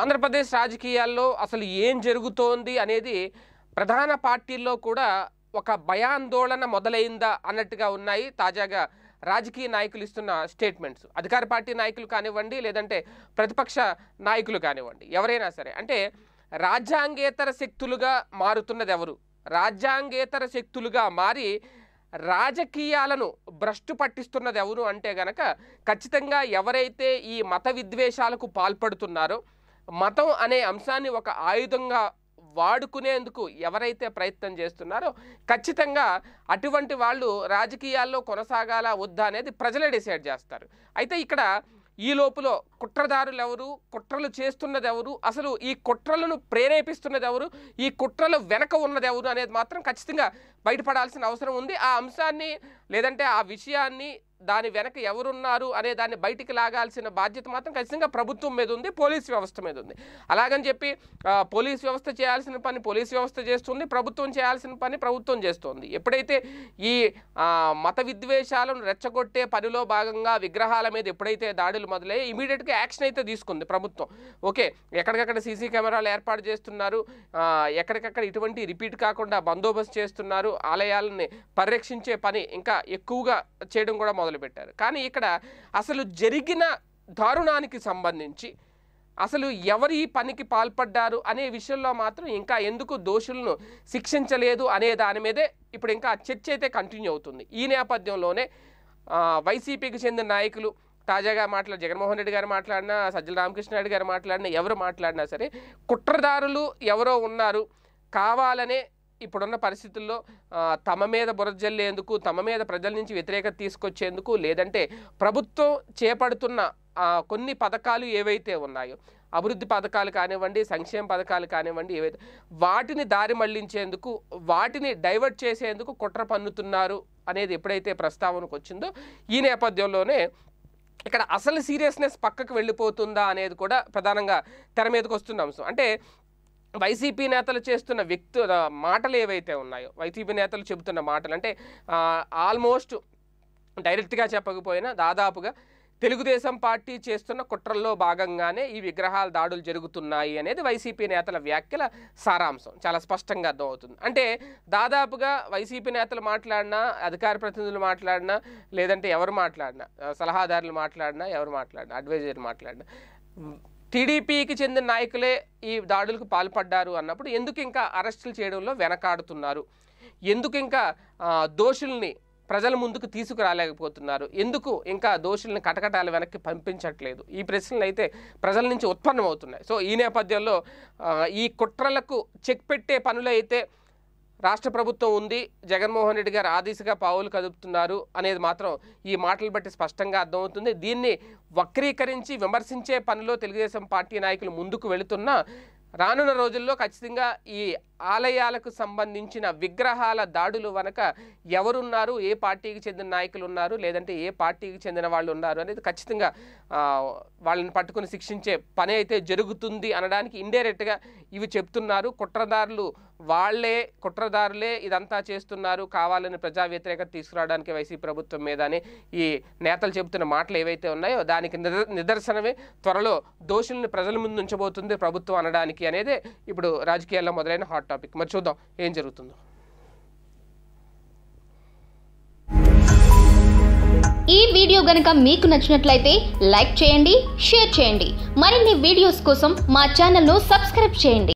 ఆంధ్రప్రదేశ్ రాజకీయాల్లో అసలు ఏం జరుగుతోంది అనేది ప్రధాన పార్టీల్లో కూడా ఒక భయాందోళన మొదలైందా అన్నట్టుగా ఉన్నాయి తాజాగా రాజకీయ నాయకులు ఇస్తున్న స్టేట్మెంట్స్ అధికార పార్టీ నాయకులు కానివ్వండి లేదంటే ప్రతిపక్ష నాయకులు కానివ్వండి ఎవరైనా సరే అంటే రాజ్యాంగేతర శక్తులుగా మారుతున్నది ఎవరు రాజ్యాంగేతర శక్తులుగా మారి రాజకీయాలను భ్రష్టు పట్టిస్తున్నది ఎవరు అంటే గనక ఖచ్చితంగా ఎవరైతే ఈ మత విద్వేషాలకు పాల్పడుతున్నారో మతం అనే అంశాన్ని ఒక ఆయుధంగా వాడుకునేందుకు ఎవరైతే ప్రయత్నం చేస్తున్నారో ఖచ్చితంగా అటువంటి వాళ్ళు రాజకీయాల్లో కొనసాగాలా వద్దా అనేది ప్రజలే డిసైడ్ చేస్తారు అయితే ఇక్కడ ఈ లోపల కుట్రదారులు ఎవరు కుట్రలు చేస్తున్నది ఎవరు అసలు ఈ కుట్రలను ప్రేరేపిస్తున్నది ఎవరు ఈ కుట్రలు వెనక ఉన్నది ఎవరు అనేది మాత్రం ఖచ్చితంగా బయటపడాల్సిన అవసరం ఉంది ఆ అంశాన్ని లేదంటే ఆ విషయాన్ని దాని వెనక ఎవరున్నారు అనే దాన్ని బయటికి లాగాల్సిన బాధ్యత మాత్రం ఖచ్చితంగా ప్రభుత్వం మీద ఉంది పోలీస్ వ్యవస్థ మీద ఉంది అలాగని చెప్పి పోలీస్ వ్యవస్థ చేయాల్సిన పని పోలీస్ వ్యవస్థ చేస్తుంది ప్రభుత్వం చేయాల్సిన పని ప్రభుత్వం చేస్తుంది ఎప్పుడైతే ఈ మత విద్వేషాలను రెచ్చగొట్టే పనిలో భాగంగా విగ్రహాల మీద ఎప్పుడైతే దాడులు మొదలయ్యాయి ఇమీడియట్గా యాక్షన్ అయితే తీసుకుంది ప్రభుత్వం ఓకే ఎక్కడికక్కడ సీసీ కెమెరాలు ఏర్పాటు చేస్తున్నారు ఎక్కడికక్కడ ఇటువంటి రిపీట్ కాకుండా బందోబస్తు చేస్తున్నారు ఆలయాలని పరిరక్షించే పని ఇంకా ఎక్కువగా చేయడం కూడా మొదలుపెట్టారు కానీ ఇక్కడ అసలు జరిగిన దారుణానికి సంబంధించి అసలు ఎవరు ఈ పనికి పాల్పడ్డారు అనే విషయంలో మాత్రం ఇంకా ఎందుకు దోషులను శిక్షించలేదు అనే దాని మీదే ఇప్పుడు ఇంకా చర్చ అయితే కంటిన్యూ అవుతుంది ఈ నేపథ్యంలోనే వైసీపీకి చెందిన నాయకులు తాజాగా మాట్లాడి జగన్మోహన్ రెడ్డి గారు మాట్లాడినా సజ్జల రెడ్డి గారు మాట్లాడినా ఎవరు మాట్లాడినా సరే కుట్రదారులు ఎవరో ఉన్నారు కావాలనే ఇప్పుడున్న పరిస్థితుల్లో తమ మీద బురజల్లేందుకు తమ మీద ప్రజల నుంచి వ్యతిరేకత తీసుకొచ్చేందుకు లేదంటే ప్రభుత్వం చేపడుతున్న కొన్ని పథకాలు ఏవైతే ఉన్నాయో అభివృద్ధి పథకాలు కానివ్వండి సంక్షేమ పథకాలు కానివ్వండి ఏవైతే వాటిని దారి మళ్లించేందుకు వాటిని డైవర్ట్ చేసేందుకు కుట్ర పన్నుతున్నారు అనేది ఎప్పుడైతే ప్రస్తావనకు వచ్చిందో ఈ నేపథ్యంలోనే ఇక్కడ అసలు సీరియస్నెస్ పక్కకు వెళ్ళిపోతుందా అనేది కూడా ప్రధానంగా తెర మీదకి వస్తున్న అంశం అంటే వైసీపీ నేతలు చేస్తున్న వ్యక్తు మాటలు ఏవైతే ఉన్నాయో వైసీపీ నేతలు చెబుతున్న మాటలు అంటే ఆల్మోస్ట్ డైరెక్ట్గా చెప్పకపోయినా దాదాపుగా తెలుగుదేశం పార్టీ చేస్తున్న కుట్రల్లో భాగంగానే ఈ విగ్రహాల దాడులు జరుగుతున్నాయి అనేది వైసీపీ నేతల వ్యాఖ్యల సారాంశం చాలా స్పష్టంగా అర్థమవుతుంది అంటే దాదాపుగా వైసీపీ నేతలు మాట్లాడినా అధికార ప్రతినిధులు మాట్లాడినా లేదంటే ఎవరు మాట్లాడినా సలహాదారులు మాట్లాడినా ఎవరు మాట్లాడినా అడ్వైజర్లు మాట్లాడినా టీడీపీకి చెందిన నాయకులే ఈ దాడులకు పాల్పడ్డారు అన్నప్పుడు ఎందుకు ఇంకా అరెస్టులు చేయడంలో వెనకాడుతున్నారు ఎందుకు ఇంకా దోషుల్ని ప్రజల ముందుకు తీసుకురాలేకపోతున్నారు ఎందుకు ఇంకా దోషుల్ని కటకటాల వెనక్కి పంపించట్లేదు ఈ ప్రశ్నలు అయితే ప్రజల నుంచి ఉత్పన్నమవుతున్నాయి సో ఈ నేపథ్యంలో ఈ కుట్రలకు చెక్ పెట్టే పనులైతే రాష్ట్ర ప్రభుత్వం ఉంది జగన్మోహన్ రెడ్డి గారు ఆ దిశగా పావులు కదుపుతున్నారు అనేది మాత్రం ఈ మాటలు బట్టి స్పష్టంగా అర్థమవుతుంది దీన్ని వక్రీకరించి విమర్శించే పనిలో తెలుగుదేశం పార్టీ నాయకులు ముందుకు వెళుతున్నా రానున్న రోజుల్లో ఖచ్చితంగా ఈ ఆలయాలకు సంబంధించిన విగ్రహాల దాడులు వనక ఎవరున్నారు ఏ పార్టీకి చెందిన నాయకులు ఉన్నారు లేదంటే ఏ పార్టీకి చెందిన వాళ్ళు ఉన్నారు అనేది ఖచ్చితంగా వాళ్ళని పట్టుకుని శిక్షించే పని అయితే జరుగుతుంది అనడానికి ఇండైరెక్ట్గా ఇవి చెప్తున్నారు కుట్రదారులు వాళ్లే కుట్రదారులే ఇదంతా చేస్తున్నారు కావాలని ప్రజా వ్యతిరేకత తీసుకురావడానికి వైసీపీ ప్రభుత్వం మీద అని ఈ నేతలు చెబుతున్న మాటలు ఏవైతే ఉన్నాయో దానికి నిదర్శనమే త్వరలో దోషుల్ని ప్రజల ముందు ఉంచబోతుంది ప్రభుత్వం అనడానికి అనేది ఇప్పుడు రాజకీయాల్లో మొదలైన హాట్ టాపిక్ మరి చూద్దాం ఏం జరుగుతుందో ఈ వీడియో గనక మీకు నచ్చినట్లయితే లైక్ చేయండి షేర్ చేయండి మరిన్ని వీడియోస్ కోసం మా ఛానల్ను సబ్స్క్రైబ్ చేయండి